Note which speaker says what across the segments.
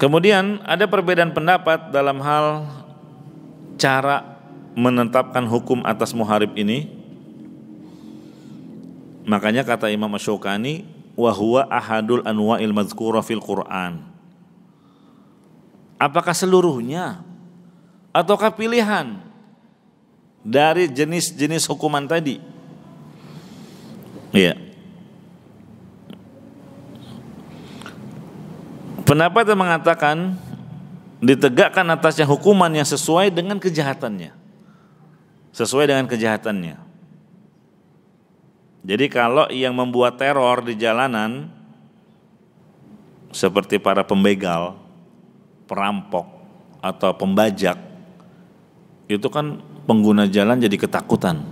Speaker 1: Kemudian ada perbedaan pendapat dalam hal cara menetapkan hukum atas muharib ini. Makanya kata Imam Ashokani, wahwa ahadul anwa'il mazkura fil Qur'an. Apakah seluruhnya ataukah pilihan dari jenis-jenis hukuman tadi? Iya. Yeah. Pendapat yang mengatakan ditegakkan atasnya hukuman yang sesuai dengan kejahatannya. Sesuai dengan kejahatannya. Jadi kalau yang membuat teror di jalanan seperti para pembegal, perampok atau pembajak itu kan pengguna jalan jadi ketakutan.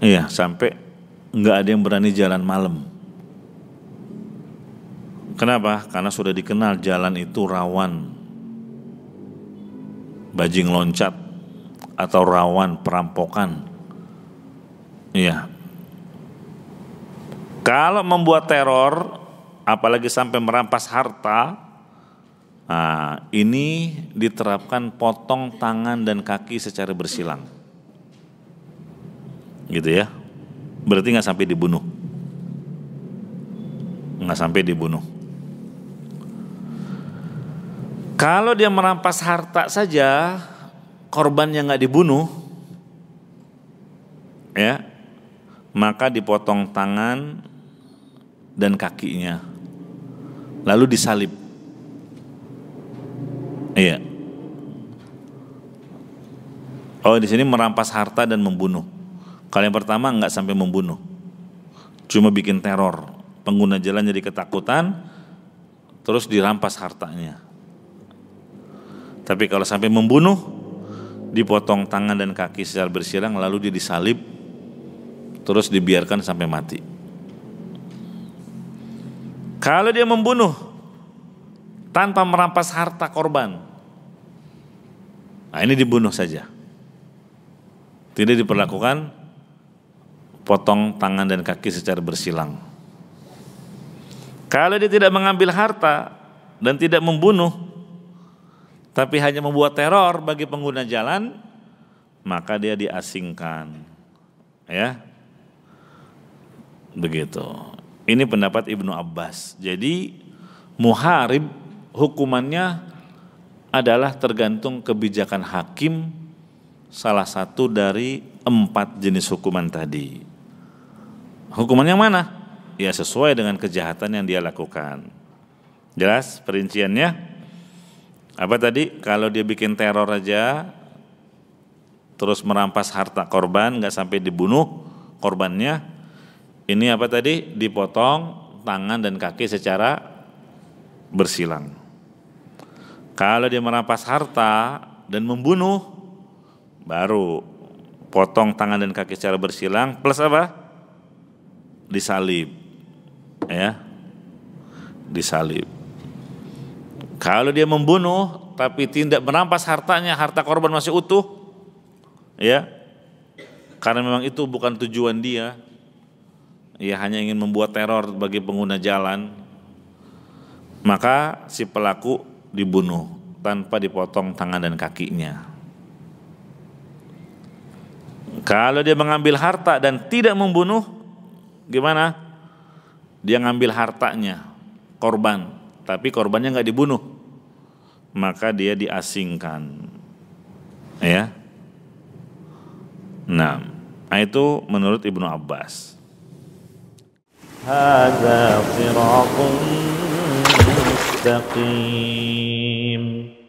Speaker 1: Iya, sampai nggak ada yang berani jalan malam. Kenapa? Karena sudah dikenal jalan itu rawan bajing loncat atau rawan perampokan. Iya. Kalau membuat teror, apalagi sampai merampas harta, nah, ini diterapkan potong tangan dan kaki secara bersilang. Gitu ya. Berarti nggak sampai dibunuh. Nggak sampai dibunuh. Kalau dia merampas harta saja, korban yang nggak dibunuh, ya, maka dipotong tangan dan kakinya, lalu disalib. Iya. Oh, di sini merampas harta dan membunuh. Kalian pertama nggak sampai membunuh, cuma bikin teror. Pengguna jalan jadi ketakutan, terus dirampas hartanya. Tapi kalau sampai membunuh, dipotong tangan dan kaki secara bersilang, lalu dia disalib terus dibiarkan sampai mati. Kalau dia membunuh tanpa merampas harta korban, nah ini dibunuh saja. Tidak diperlakukan potong tangan dan kaki secara bersilang. Kalau dia tidak mengambil harta dan tidak membunuh, tapi hanya membuat teror bagi pengguna jalan, maka dia diasingkan. Ya. Begitu. Ini pendapat Ibnu Abbas. Jadi muharib hukumannya adalah tergantung kebijakan hakim salah satu dari empat jenis hukuman tadi. Hukuman yang mana? Ya sesuai dengan kejahatan yang dia lakukan. Jelas perinciannya? Apa tadi? Kalau dia bikin teror aja, terus merampas harta korban, nggak sampai dibunuh korbannya. Ini apa tadi? Dipotong tangan dan kaki secara bersilang. Kalau dia merampas harta dan membunuh, baru potong tangan dan kaki secara bersilang plus apa? Disalib. Ya. Disalib. Kalau dia membunuh tapi tidak merampas hartanya, harta korban masih utuh, ya, karena memang itu bukan tujuan dia, ia hanya ingin membuat teror bagi pengguna jalan, maka si pelaku dibunuh tanpa dipotong tangan dan kakinya. Kalau dia mengambil harta dan tidak membunuh, gimana? Dia ngambil hartanya, korban, tapi korbannya nggak dibunuh maka dia diasingkan. Ya. Nah, nah, itu menurut Ibnu Abbas. Hadza